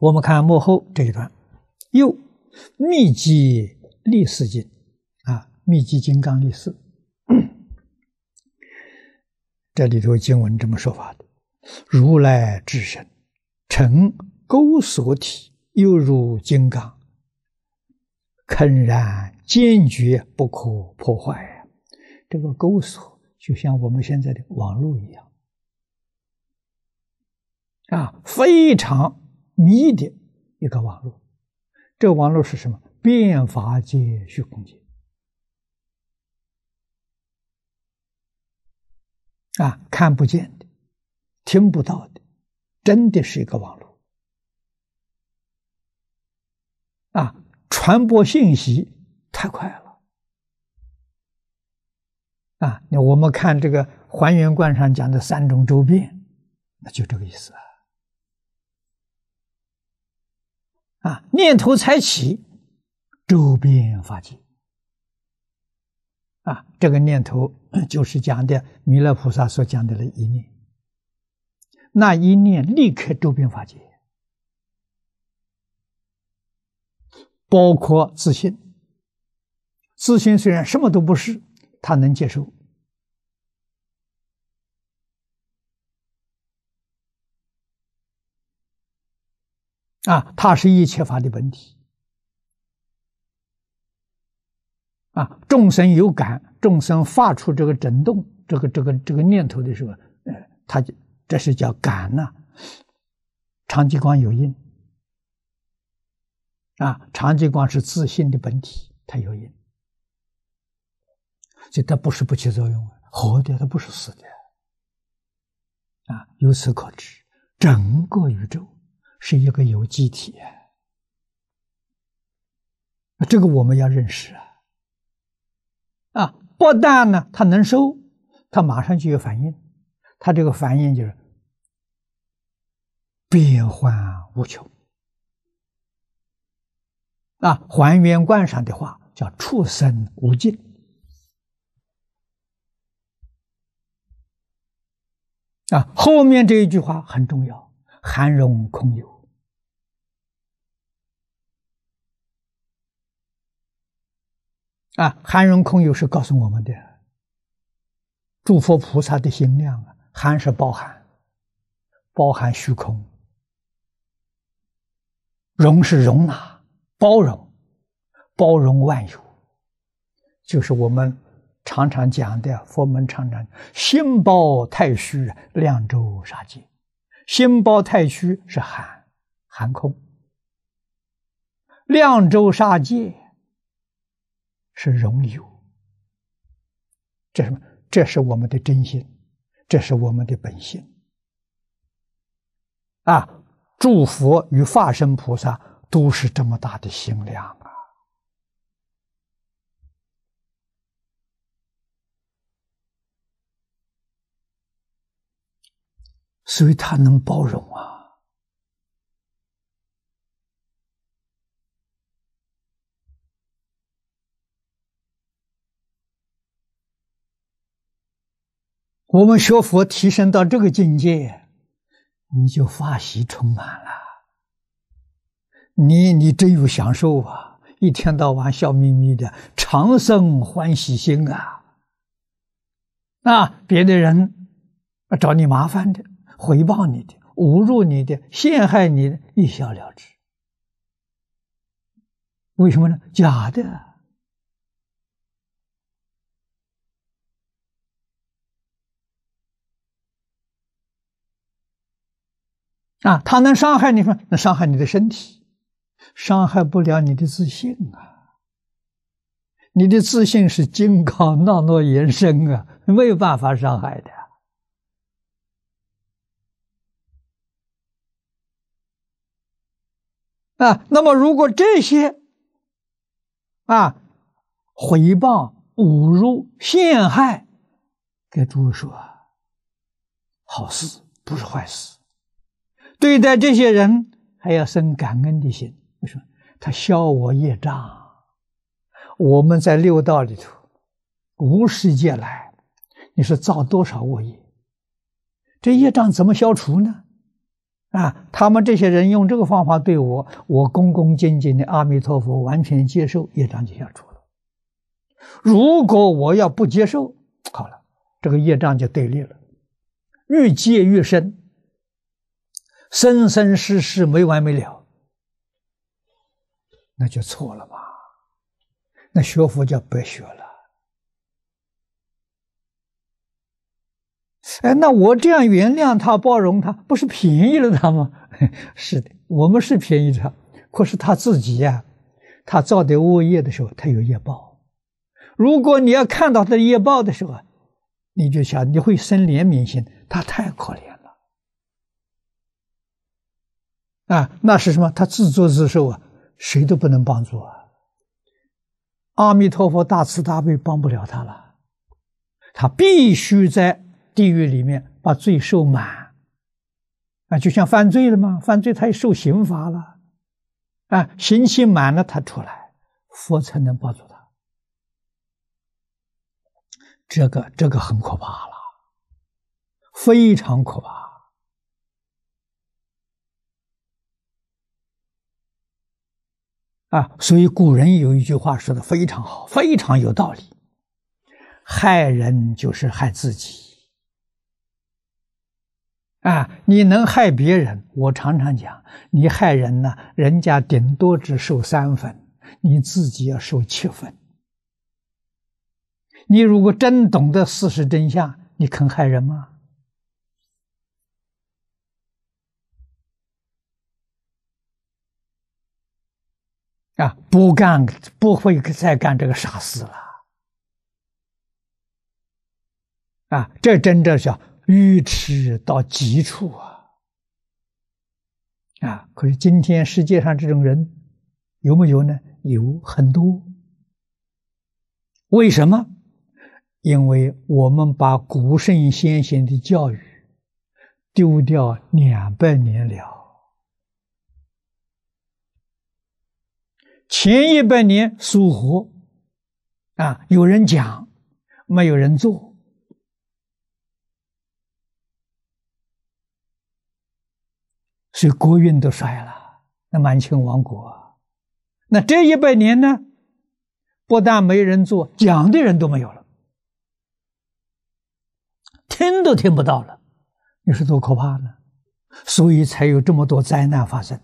我们看幕后这一段，又密集力四经啊，密集金刚力士，这里头经文这么说法的：如来智身，成钩索体，犹如金刚，恳然坚决，不可破坏呀。这个钩索就像我们现在的网络一样啊，非常。迷的一个网络，这个网络是什么？变法接虚空界。啊，看不见的，听不到的，真的是一个网络啊！传播信息太快了啊！那我们看这个《还原观》上讲的三种周边，那就这个意思啊。啊，念头才起，周边法界。啊，这个念头 就是讲的弥勒菩萨所讲的那一念，那一念立刻周边法界，包括自信。自信虽然什么都不是，他能接受。啊，它是一切法的本体。啊，众生有感，众生发出这个震动、这个、这个、这个念头的时候，呃，它就这是叫感呐。常机光有因。啊，常机光是自信的本体，它有因。所以它不是不起作用啊，活的它不是死的。啊，由此可知，整个宇宙。是一个有机体这个我们要认识啊。啊，不但呢，它能收，它马上就有反应，它这个反应就是变幻无穷啊。还原观上的话叫畜生无尽啊，后面这一句话很重要。含容空有，啊，含容空有是告诉我们的，诸佛菩萨的心量啊，含是包含，包含虚空；容是容纳，包容，包容万有，就是我们常常讲的，佛门常常心包太虚，量周沙界。心包太虚是寒，寒空；量州杀界是荣有。这是这是我们的真心，这是我们的本性。啊！诸佛与法身菩萨都是这么大的心量啊！所以他能包容啊！我们学佛提升到这个境界，你就发喜充满了。你你真有享受啊！一天到晚笑眯眯的，长生欢喜心啊！那别的人找你麻烦的。回报你的、侮辱你的、陷害你的，一笑了之。为什么呢？假的啊！他能伤害你吗？那伤害你的身体，伤害不了你的自信啊。你的自信是金刚那诺延伸啊，没有办法伤害的。啊，那么如果这些，啊，回谤、侮辱、陷害，给诸位说，好事不是坏事，对待这些人还要生感恩的心。为什么？他消我业障，我们在六道里头无世界来，你说造多少恶业？这业障怎么消除呢？啊，他们这些人用这个方法对我，我恭恭敬敬的阿弥陀佛，完全接受业障就消除了。如果我要不接受，好了，这个业障就对立了，越结越深，生生世世没完没了，那就错了嘛，那学佛就白学了。哎，那我这样原谅他、包容他，不是便宜了他吗？是的，我们是便宜他，可是他自己呀，他造的恶业的时候，他有业报。如果你要看到他的业报的时候啊，你就想你会生怜悯心，他太可怜了啊！那是什么？他自作自受啊，谁都不能帮助啊！阿弥陀佛大慈大悲帮不了他了，他必须在。地狱里面把罪受满，啊，就像犯罪了嘛，犯罪他也受刑罚了，啊，刑期满了他出来，佛才能帮助他。这个这个很可怕了，非常可怕。啊，所以古人有一句话说的非常好，非常有道理：害人就是害自己。啊！你能害别人？我常常讲，你害人呢，人家顶多只受三分，你自己要受七分。你如果真懂得事实真相，你肯害人吗？啊，不干，不会再干这个傻事了。啊，这真正是。愚痴到极处啊！啊，可是今天世界上这种人有没有呢？有很多。为什么？因为我们把古圣先贤的教育丢掉两百年了。前一百年说活，啊，有人讲，没有人做。所以国运都衰了，那满清亡国，那这一百年呢，不但没人做讲的人都没有了，听都听不到了，你说多可怕呢？所以才有这么多灾难发生。